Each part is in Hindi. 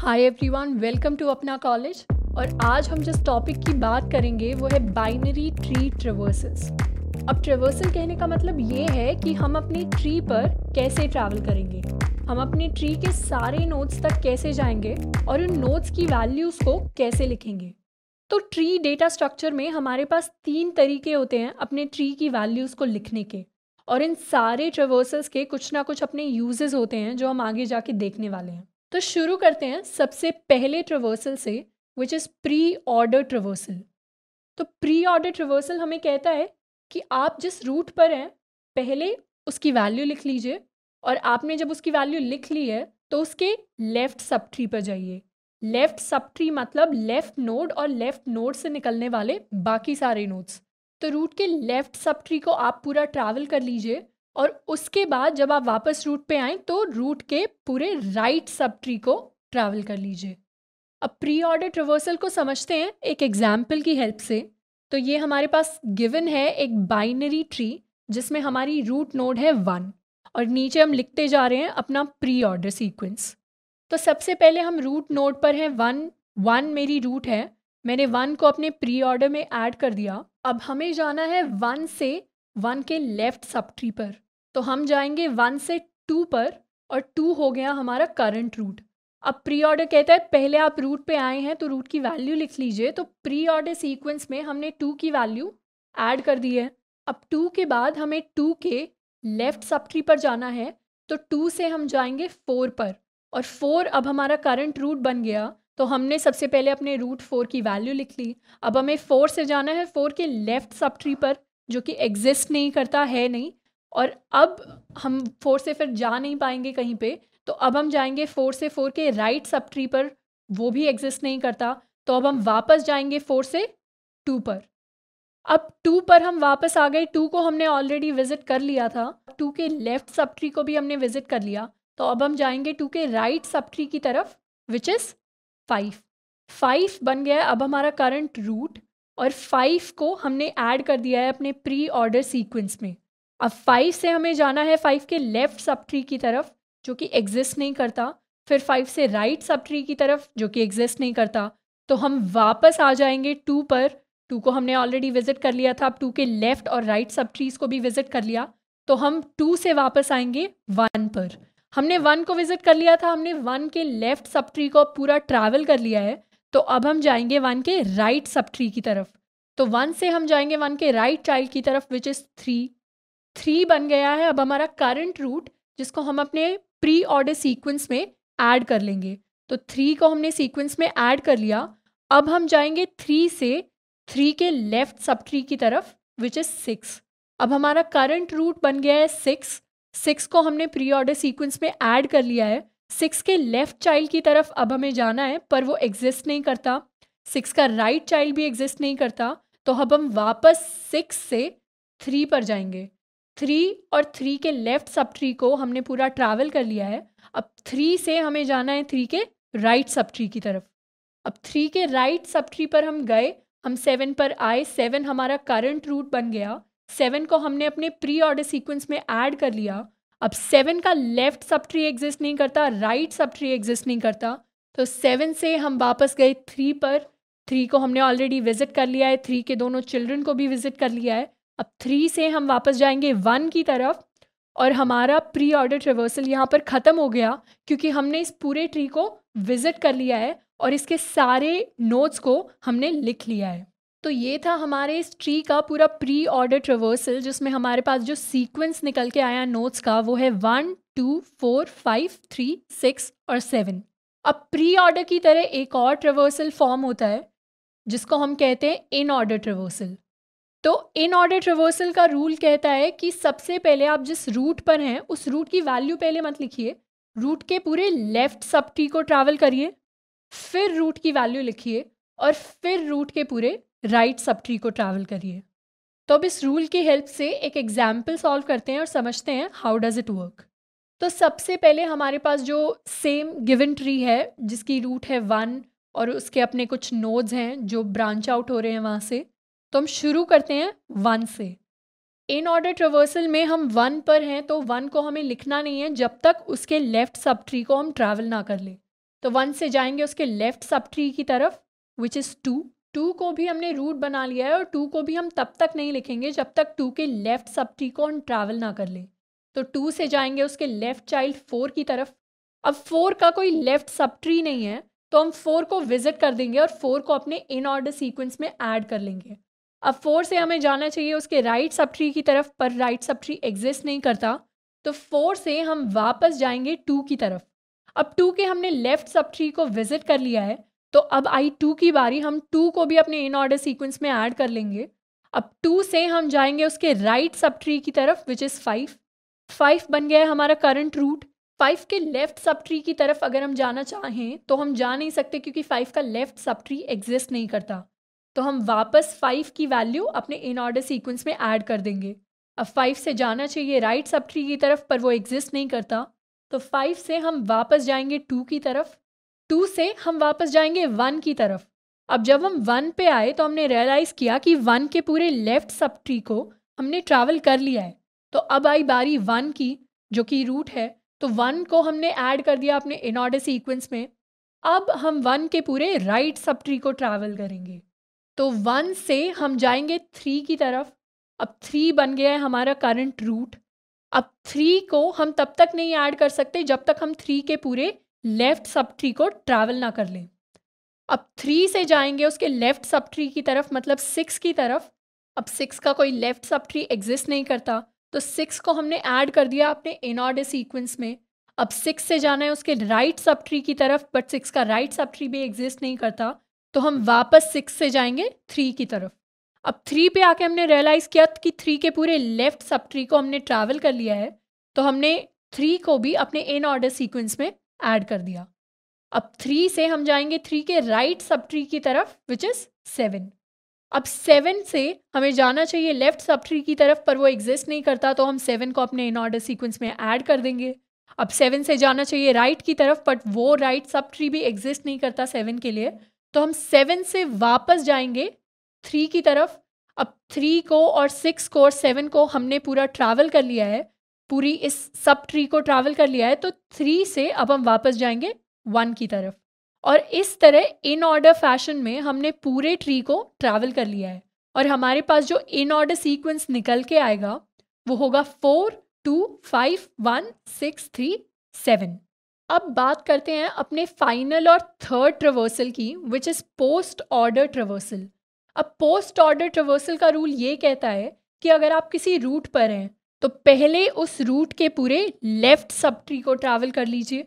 हाय एवरीवन वेलकम टू अपना कॉलेज और आज हम जिस टॉपिक की बात करेंगे वो है बाइनरी ट्री ट्रेवर्सेस अब ट्रेवर्सल कहने का मतलब ये है कि हम अपने ट्री पर कैसे ट्रैवल करेंगे हम अपने ट्री के सारे नोट्स तक कैसे जाएंगे और उन नोट्स की वैल्यूज़ को कैसे लिखेंगे तो ट्री डेटा स्ट्रक्चर में हमारे पास तीन तरीके होते हैं अपने ट्री की वैल्यूज़ को लिखने के और इन सारे ट्रेवर्सल्स के कुछ ना कुछ अपने यूजेस होते हैं जो हम आगे जाके देखने वाले हैं तो शुरू करते हैं सबसे पहले ट्रवर्सल से which is preorder traversal तो प्री ऑर्डर ट्रवर्सल हमें कहता है कि आप जिस रूट पर हैं पहले उसकी वैल्यू लिख लीजिए और आपने जब उसकी वैल्यू लिख ली है तो उसके लेफ़्ट सब ट्री पर जाइए लेफ़्ट सब ट्री मतलब लेफ़्ट नोड और लेफ़्ट नोड से निकलने वाले बाकी सारे नोड्स तो रूट के लेफ़्ट सब ट्री को आप पूरा ट्रैवल कर लीजिए और उसके बाद जब आप वापस रूट पे आएँ तो रूट के पूरे राइट सब ट्री को ट्रैवल कर लीजिए अब प्री ऑर्डर ट्रिवर्सल को समझते हैं एक एग्जाम्पल की हेल्प से तो ये हमारे पास गिवन है एक बाइनरी ट्री जिसमें हमारी रूट नोड है वन और नीचे हम लिखते जा रहे हैं अपना प्री ऑर्डर सीक्वेंस तो सबसे पहले हम रूट नोड पर हैं वन वन मेरी रूट है मैंने वन को अपने प्री ऑर्डर में ऐड कर दिया अब हमें जाना है वन से वन के लेफ्ट सब ट्री पर तो हम जाएंगे वन से टू पर और टू हो गया हमारा करंट रूट अब प्री ऑर्डर कहता है पहले आप रूट पे आए हैं तो रूट की वैल्यू लिख लीजिए तो प्री ऑर्डर सीक्वेंस में हमने टू की वैल्यू ऐड कर दी है अब टू के बाद हमें टू के लेफ्ट सब ट्री पर जाना है तो टू से हम जाएंगे फोर पर और फोर अब हमारा करंट रूट बन गया तो हमने सबसे पहले अपने रूट फोर की वैल्यू लिख ली अब हमें फोर से जाना है फोर के लेफ्ट सब ट्री पर जो कि एग्जिस्ट नहीं करता है नहीं और अब हम फोर से फिर जा नहीं पाएंगे कहीं पे तो अब हम जाएंगे फोर से फोर के राइट सब ट्री पर वो भी एग्जिस्ट नहीं करता तो अब हम वापस जाएंगे फोर से टू पर अब टू पर हम वापस आ गए टू को हमने ऑलरेडी विजिट कर लिया था टू के लेफ्ट सब ट्री को भी हमने विजिट कर लिया तो अब हम जाएंगे टू के राइट सब ट्री की तरफ विच इज़ फाइव फाइव बन गया अब हमारा करंट रूट और फाइव को हमने ऐड कर दिया है अपने प्री ऑर्डर सीक्वेंस में अब फाइव से हमें जाना है फाइव के लेफ्ट सब ट्री की तरफ जो कि एग्जिस्ट नहीं करता फिर फाइव से राइट सब ट्री की तरफ जो कि एग्जिस्ट नहीं करता तो हम वापस आ जाएंगे टू पर टू को हमने ऑलरेडी विजिट कर लिया था अब टू के लेफ्ट और राइट सब ट्रीज को भी विजिट कर लिया तो हम टू से वापस आएंगे वन पर हमने वन को विजिट कर लिया था हमने वन के लेफ्ट सब ट्री को पूरा ट्रैवल कर लिया है तो अब हम जाएंगे वन के राइट सब ट्री की तरफ तो वन से हम जाएंगे वन के राइट चाइल्ड की तरफ विच इज़ थ्री थ्री बन गया है अब हमारा करंट रूट जिसको हम अपने प्री ऑर्डर सीक्वेंस में ऐड कर लेंगे तो थ्री को हमने सीक्वेंस में ऐड कर लिया अब हम जाएंगे थ्री से थ्री के लेफ्ट सब ट्री की तरफ विच इज़ सिक्स अब हमारा करंट रूट बन गया है सिक्स सिक्स को हमने प्री ऑर्डर सीक्वेंस में ऐड कर लिया है सिक्स के लेफ्ट चाइल्ड की तरफ अब हमें जाना है पर वो एग्जिस्ट नहीं करता सिक्स का राइट right चाइल्ड भी एग्जिस्ट नहीं करता तो अब हम वापस सिक्स से थ्री पर जाएंगे थ्री और थ्री के लेफ्ट सब ट्री को हमने पूरा ट्रैवल कर लिया है अब थ्री से हमें जाना है थ्री के राइट सब ट्री की तरफ अब थ्री के राइट सब ट्री पर हम गए हम सेवन पर आए सेवन हमारा करंट रूट बन गया सेवन को हमने अपने प्री ऑर्डर सीक्वेंस में ऐड कर लिया अब सेवन का लेफ्ट सब ट्री एग्जिस्ट नहीं करता राइट सब ट्री एग्जिस्ट नहीं करता तो सेवन से हम वापस गए थ्री पर थ्री को हमने ऑलरेडी विजिट कर लिया है थ्री के दोनों चिल्ड्रन को भी विजिट कर लिया है अब थ्री से हम वापस जाएंगे वन की तरफ और हमारा प्री ऑर्डर ट्रिवर्सल यहाँ पर ख़त्म हो गया क्योंकि हमने इस पूरे ट्री को विज़िट कर लिया है और इसके सारे नोट्स को हमने लिख लिया है तो ये था हमारे इस ट्री का पूरा प्री ऑर्डर ट्रिवर्सल जिसमें हमारे पास जो सीक्वेंस निकल के आया नोट्स का वो है one two four five three six और सेवन अब प्री ऑर्डर की तरह एक और ट्रिवर्सल फॉर्म होता है जिसको हम कहते हैं इन ऑर्डर ट्रिवर्सल तो इन ऑर्डर ट्रिवर्सल का रूल कहता है कि सबसे पहले आप जिस रूट पर हैं उस रूट की वैल्यू पहले मत लिखिए रूट के पूरे लेफ्ट सब ट्री को ट्रैवल करिए फिर रूट की वैल्यू लिखिए और फिर रूट के पूरे राइट सब ट्री को ट्रैवल करिए तो अब इस रूल की हेल्प से एक एग्जाम्पल सॉल्व करते हैं और समझते हैं हाउ डज़ इट वर्क तो सबसे पहले हमारे पास जो सेम गिवन ट्री है जिसकी रूट है वन और उसके अपने कुछ नोड्स हैं जो ब्रांच आउट हो रहे हैं वहाँ से तो हम शुरू करते हैं वन से इन ऑर्डर ट्रवर्सल में हम वन पर हैं तो वन को हमें लिखना नहीं है जब तक उसके लेफ्ट सब ट्री को हम ट्रैवल ना कर लें तो वन से जाएंगे उसके लेफ्ट सब ट्री की तरफ विच इज़ टू टू को भी हमने रूट बना लिया है और टू को भी हम तब तक नहीं लिखेंगे जब तक टू के लेफ्ट सब ट्री को हम ट्रैवल ना कर लें तो टू से जाएंगे उसके लेफ्ट चाइल्ड फोर की तरफ अब फोर का कोई लेफ्ट सब ट्री नहीं है तो हम फोर को विजिट कर देंगे और फोर को अपने इन ऑर्डर सीक्वेंस में ऐड कर लेंगे अब फोर से हमें जाना चाहिए उसके राइट सब ट्री की तरफ पर राइट सब ट्री एग्जिस्ट नहीं करता तो फोर से हम वापस जाएंगे टू की तरफ अब टू के हमने लेफ्ट सब ट्री को विजिट कर लिया है तो अब आई टू की बारी हम टू को भी अपने इन ऑर्डर सीक्वेंस में ऐड कर लेंगे अब टू से हम जाएंगे उसके राइट सब ट्री की तरफ विच इज़ फाइव फाइव बन गया है हमारा करंट रूट फाइव के लेफ्ट सब ट्री की तरफ अगर हम जाना चाहें तो हम जा नहीं सकते क्योंकि फाइव का लेफ्ट सब ट्री एग्जिस्ट नहीं करता तो हम वापस फाइव की वैल्यू अपने इन ऑर्डर सीक्वेंस में ऐड कर देंगे अब फाइव से जाना चाहिए राइट सब ट्री की तरफ पर वो एग्जिस्ट नहीं करता तो फाइव से हम वापस जाएंगे टू की तरफ टू से हम वापस जाएंगे वन की तरफ अब जब हम वन पे आए तो हमने रियलाइज़ किया कि वन के पूरे लेफ्ट सब ट्री को हमने ट्रैवल कर लिया है तो अब आई बारी वन की जो कि रूट है तो वन को हमने ऐड कर दिया अपने इन ऑर्डर सीक्वेंस में अब हम वन के पूरे राइट सब ट्री को ट्रैवल करेंगे तो वन से हम जाएंगे थ्री की तरफ अब थ्री बन गया है हमारा करंट रूट अब थ्री को हम तब तक नहीं ऐड कर सकते जब तक हम थ्री के पूरे लेफ्ट सब ट्री को ट्रैवल ना कर लें अब थ्री से जाएंगे उसके लेफ्ट सब ट्री की तरफ मतलब सिक्स की तरफ अब सिक्स का कोई लेफ्ट सब ट्री एग्जिस्ट नहीं करता तो सिक्स को हमने ऐड कर दिया अपने इनऑर्डर सीक्वेंस में अब सिक्स से जाना है उसके राइट सब ट्री की तरफ बट सिक्स का राइट सब ट्री भी एग्जिस्ट नहीं करता तो हम वापस सिक्स से जाएंगे थ्री की तरफ अब थ्री पे आके हमने रियलाइज किया कि थ्री के पूरे लेफ्ट सब ट्री को हमने ट्रैवल कर लिया है तो हमने थ्री को भी अपने इन ऑर्डर सीक्वेंस में ऐड कर दिया अब थ्री से हम जाएंगे थ्री के राइट सब ट्री की तरफ विच इज़ सेवन अब सेवन से हमें जाना चाहिए लेफ्ट सब ट्री की तरफ पर वो एग्जिस्ट नहीं करता तो हम सेवन को अपने इन ऑर्डर सीक्वेंस में ऐड कर देंगे अब सेवन से जाना चाहिए राइट right की तरफ बट वो राइट सब ट्री भी एग्जिस्ट नहीं करता सेवन के लिए तो हम सेवन से वापस जाएंगे थ्री की तरफ अब थ्री को और सिक्स को और सेवन को हमने पूरा ट्रैवल कर लिया है पूरी इस सब ट्री को ट्रैवल कर लिया है तो थ्री से अब हम वापस जाएंगे वन की तरफ और इस तरह इन ऑर्डर फैशन में हमने पूरे ट्री को ट्रैवल कर लिया है और हमारे पास जो इन ऑर्डर सीक्वेंस निकल के आएगा वो होगा four two five one six three seven अब बात करते हैं अपने फाइनल और थर्ड ट्रवर्सल की which is postorder traversal अब पोस्ट ऑर्डर ट्रवर्सल का रूल ये कहता है कि अगर आप किसी रूट पर हैं तो पहले उस रूट के पूरे लेफ़्ट सब ट्री को ट्रैवल कर लीजिए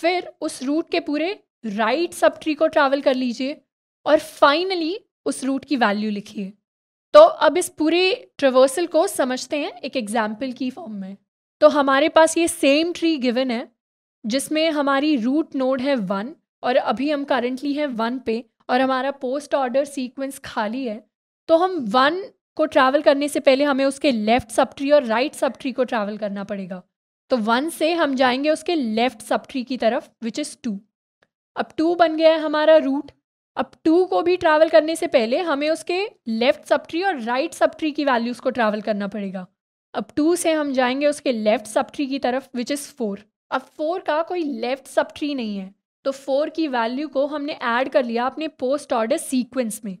फिर उस रूट के पूरे राइट सब ट्री को ट्रैवल कर लीजिए और फाइनली उस रूट की वैल्यू लिखिए तो अब इस पूरे ट्रवर्सल को समझते हैं एक एग्जाम्पल की फॉर्म में तो हमारे पास ये सेम ट्री गिवन है जिसमें हमारी रूट नोड है वन और अभी हम करेंटली हैं वन पे और हमारा पोस्ट ऑर्डर सीक्वेंस खाली है तो हम वन को ट्रैवल करने से पहले हमें उसके लेफ़्ट सब ट्री और राइट सब ट्री को ट्रैवल करना पड़ेगा तो वन से हम जाएंगे उसके लेफ़्ट सब ट्री की तरफ विच इज़ टू अब टू बन गया है हमारा रूट अब टू को भी ट्रैवल करने से पहले हमें उसके लेफ़्ट सब ट्री और राइट सब ट्री की वैल्यूज़ को ट्रैवल करना पड़ेगा अब टू से हम जाएंगे उसके लेफ़्ट सब ट्री की तरफ विच इज़ फोर अब फोर का कोई लेफ्ट सब ट्री नहीं है तो फोर की वैल्यू को हमने ऐड कर लिया अपने पोस्ट ऑर्डर सीक्वेंस में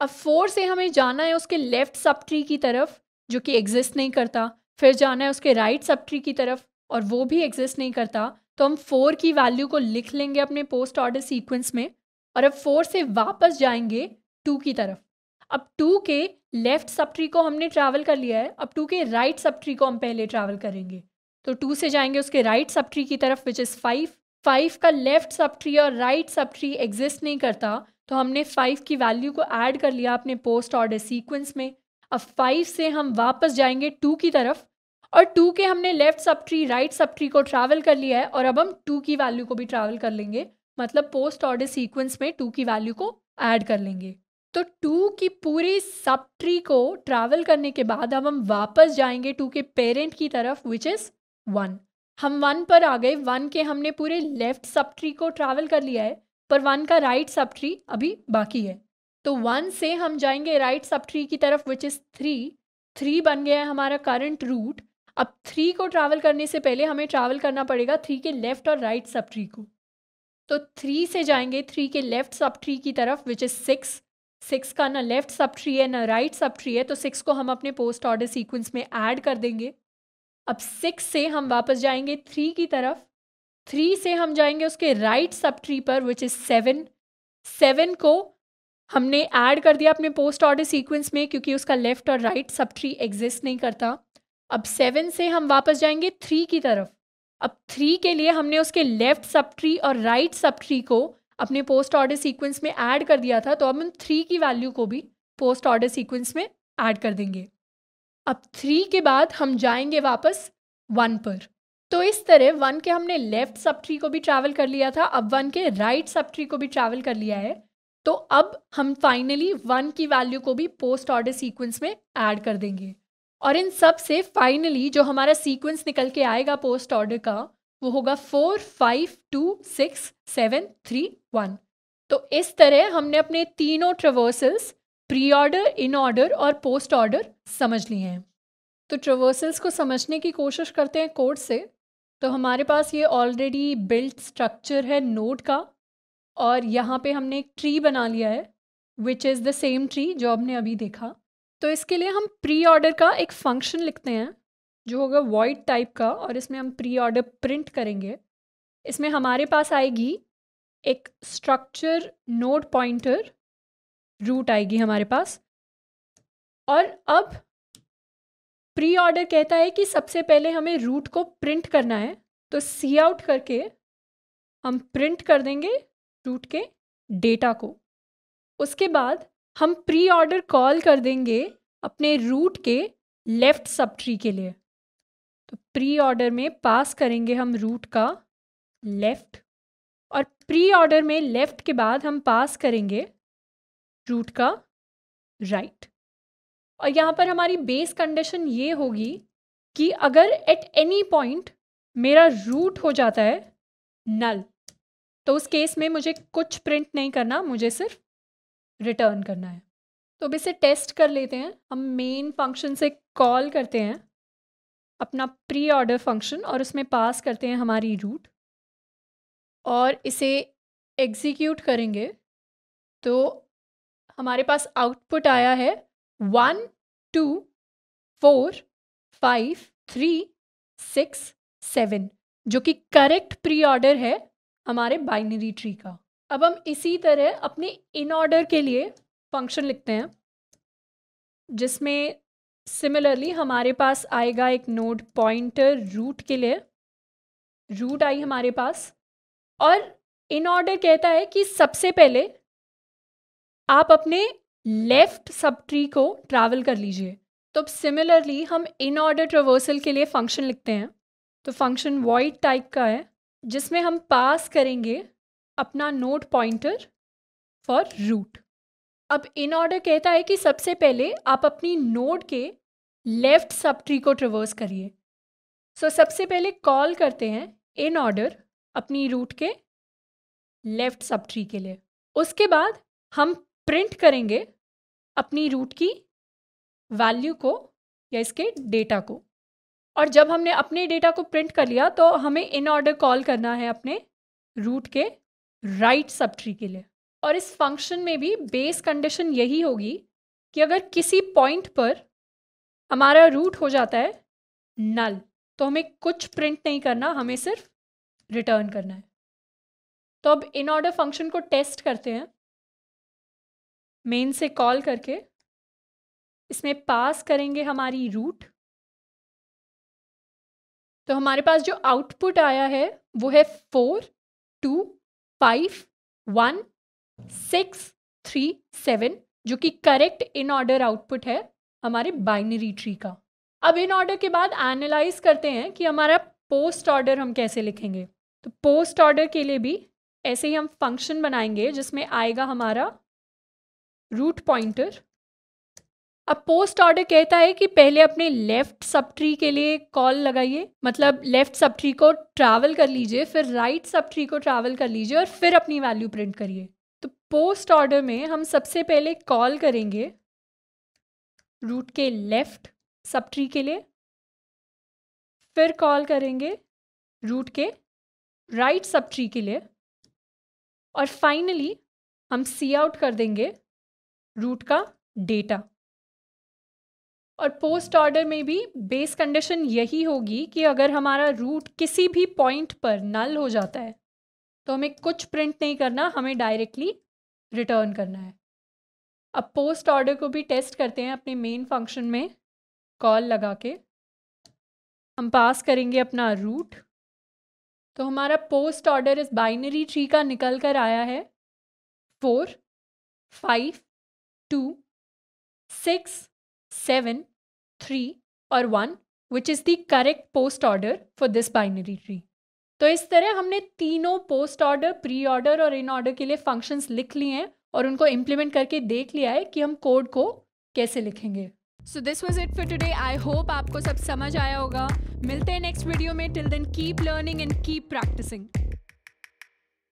अब फोर से हमें जाना है उसके लेफ्ट सब ट्री की तरफ जो कि एग्जिस्ट नहीं करता फिर जाना है उसके राइट right सब ट्री की तरफ और वो भी एग्जिस्ट नहीं करता तो हम फोर की वैल्यू को लिख लेंगे अपने पोस्ट ऑर्डर सीक्वेंस में और अब फोर से वापस जाएंगे टू की तरफ अब टू के लेफ्ट सब ट्री को हमने ट्रैवल कर लिया है अब टू के राइट right सब ट्री को हम पहले ट्रैवल करेंगे तो टू से जाएंगे उसके राइट सब ट्री की तरफ विच इज़ फाइव फाइव का लेफ्ट सब ट्री और राइट सब ट्री एग्जिस्ट नहीं करता तो हमने फाइव की वैल्यू को ऐड कर लिया अपने पोस्ट ऑर्डर सीक्वेंस में अब फाइव से हम वापस जाएंगे टू की तरफ और टू के हमने लेफ्ट सब ट्री राइट सब ट्री को ट्रैवल कर लिया है और अब हम टू की वैल्यू को भी ट्रैवल कर लेंगे मतलब पोस्ट ऑर्डर सीक्वेंस में टू की वैल्यू को ऐड कर लेंगे तो टू की पूरी सब ट्री को ट्रैवल करने के बाद अब हम वापस जाएंगे टू के पेरेंट की तरफ विच इज़ वन हम वन पर आ गए वन के हमने पूरे लेफ्ट सब ट्री को ट्रैवल कर लिया है पर वन का राइट सब ट्री अभी बाकी है तो वन से हम जाएंगे राइट सब ट्री की तरफ विच इज़ थ्री थ्री बन गया है हमारा करंट रूट अब थ्री को ट्रैवल करने से पहले हमें ट्रैवल करना पड़ेगा थ्री के लेफ्ट और राइट सब ट्री को तो थ्री से जाएंगे थ्री के लेफ्ट सब ट्री की तरफ विच इज़ सिक्स सिक्स का ना लेफ्ट सब ट्री है ना राइट सब ट्री है तो सिक्स को हम अपने पोस्ट ऑर्डर सीक्वेंस में ऐड कर देंगे अब सिक्स से हम वापस जाएंगे थ्री की तरफ थ्री से हम जाएंगे उसके राइट सब ट्री पर विच इज़ सेवन सेवन को हमने ऐड कर दिया अपने पोस्ट ऑर्डर सीक्वेंस में क्योंकि उसका लेफ्ट और राइट सब ट्री एग्जिस्ट नहीं करता अब सेवन से हम वापस जाएंगे थ्री की तरफ अब थ्री के लिए हमने उसके लेफ्ट सब ट्री और राइट सब ट्री को अपने पोस्ट ऑर्डर सीक्वेंस में ऐड कर दिया था तो अब हम थ्री की वैल्यू को भी पोस्ट ऑर्डर सीक्वेंस में ऐड कर देंगे अब थ्री के बाद हम जाएंगे वापस वन पर तो इस तरह वन के हमने लेफ्ट सब ट्री को भी ट्रैवल कर लिया था अब वन के राइट सब ट्री को भी ट्रैवल कर लिया है तो अब हम फाइनली वन की वैल्यू को भी पोस्ट ऑर्डर सीक्वेंस में ऐड कर देंगे और इन सब से फाइनली जो हमारा सीक्वेंस निकल के आएगा पोस्ट ऑर्डर का वो होगा four five two six seven three one तो इस तरह हमने अपने तीनों traversals pre order in order और पोस्ट ऑर्डर समझ लिए हैं तो ट्रवर्सल्स को समझने की कोशिश करते हैं कोड से तो हमारे पास ये ऑलरेडी बिल्ट स्ट्रक्चर है नोड का और यहाँ पे हमने एक ट्री बना लिया है which is the same tree जो हमने अभी देखा तो इसके लिए हम प्री ऑर्डर का एक फंक्शन लिखते हैं जो होगा वॉइड टाइप का और इसमें हम प्री ऑर्डर प्रिंट करेंगे इसमें हमारे पास आएगी एक स्ट्रक्चर नोड पॉइंटर रूट आएगी हमारे पास और अब प्री ऑर्डर कहता है कि सबसे पहले हमें रूट को प्रिंट करना है तो सी आउट करके हम प्रिंट कर देंगे रूट के डेटा को उसके बाद हम प्री ऑर्डर कॉल कर देंगे अपने रूट के लेफ़्ट सब ट्री के लिए तो प्री ऑर्डर में पास करेंगे हम रूट का लेफ़्ट और प्री ऑर्डर में लेफ़्ट के बाद हम पास करेंगे रूट का राइट right. और यहाँ पर हमारी बेस कंडीशन ये होगी कि अगर एट एनी पॉइंट मेरा रूट हो जाता है नल तो उस केस में मुझे कुछ प्रिंट नहीं करना मुझे सिर्फ रिटर्न करना है तो अब इसे टेस्ट कर लेते हैं हम मेन फंक्शन से कॉल करते हैं अपना प्री ऑर्डर फंक्शन और उसमें पास करते हैं हमारी रूट और इसे एग्जीक्यूट करेंगे तो हमारे पास आउटपुट आया है one two four five three six seven जो कि करेक्ट प्री ऑर्डर है हमारे बाइनरी ट्री का अब हम इसी तरह अपने इन ऑर्डर के लिए फंक्शन लिखते हैं जिसमें सिमिलरली हमारे पास आएगा एक नोड पॉइंटर रूट के लिए रूट आई हमारे पास और इन ऑर्डर कहता है कि सबसे पहले आप अपने लेफ्ट सब ट्री को ट्रैवल कर लीजिए तो अब सिमिलरली हम इन ऑर्डर ट्रवर्सल के लिए फंक्शन लिखते हैं तो फंक्शन वॉइड टाइप का है जिसमें हम पास करेंगे अपना नोट पॉइंटर फॉर रूट अब इन ऑर्डर कहता है कि सबसे पहले आप अपनी नोड के लेफ्ट सब ट्री को ट्रवर्स करिए सो so, सबसे पहले कॉल करते हैं इन ऑर्डर अपनी रूट के लेफ्ट सब ट्री के लिए उसके बाद हम प्रिंट करेंगे अपनी रूट की वैल्यू को या इसके डेटा को और जब हमने अपने डेटा को प्रिंट कर लिया तो हमें इन ऑर्डर कॉल करना है अपने रूट के राइट सब ट्री के लिए और इस फंक्शन में भी बेस कंडीशन यही होगी कि अगर किसी पॉइंट पर हमारा रूट हो जाता है नल तो हमें कुछ प्रिंट नहीं करना हमें सिर्फ रिटर्न करना है तो अब इन ऑर्डर फंक्शन को टेस्ट करते हैं मेन से कॉल करके इसमें पास करेंगे हमारी रूट तो हमारे पास जो आउटपुट आया है वो है four two five one six three seven जो कि करेक्ट इन ऑर्डर आउटपुट है हमारे बाइनरी ट्री का अब इन ऑर्डर के बाद एनालाइज करते हैं कि हमारा पोस्ट ऑर्डर हम कैसे लिखेंगे तो पोस्ट ऑर्डर के लिए भी ऐसे ही हम फंक्शन बनाएंगे जिसमें आएगा हमारा रूट पॉइंटर अब पोस्ट ऑर्डर कहता है कि पहले अपने लेफ्ट सब ट्री के लिए कॉल लगाइए मतलब लेफ्ट सब ट्री को ट्रैवल कर लीजिए फिर राइट सब ट्री को ट्रैवल कर लीजिए और फिर अपनी वैल्यू प्रिंट करिए तो पोस्ट ऑर्डर में हम सबसे पहले कॉल करेंगे रूट के लेफ्ट सब ट्री के लिए फिर कॉल करेंगे रूट के राइट सब ट्री के लिए और फाइनली हम सी आउट कर देंगे रूट का डेटा और पोस्ट ऑर्डर में भी बेस कंडीशन यही होगी कि अगर हमारा रूट किसी भी पॉइंट पर नल हो जाता है तो हमें कुछ प्रिंट नहीं करना हमें डायरेक्टली रिटर्न करना है अब पोस्ट ऑर्डर को भी टेस्ट करते हैं अपने मेन फंक्शन में कॉल लगा के हम पास करेंगे अपना रूट तो हमारा पोस्ट ऑर्डर इस बाइनरी ट्री का निकल कर आया है four five two six seven three और one which is the correct post order for this binary tree तो इस तरह हमने तीनों पोस्ट ऑर्डर प्री ऑर्डर और इन ऑर्डर के लिए फंक्शंस लिख लिए हैं और उनको इम्प्लीमेंट करके देख लिया है कि हम कोड को कैसे लिखेंगे so this was it for today I hope आपको सब समझ आया होगा मिलते हैं नेक्स्ट वीडियो में till then keep learning and keep practising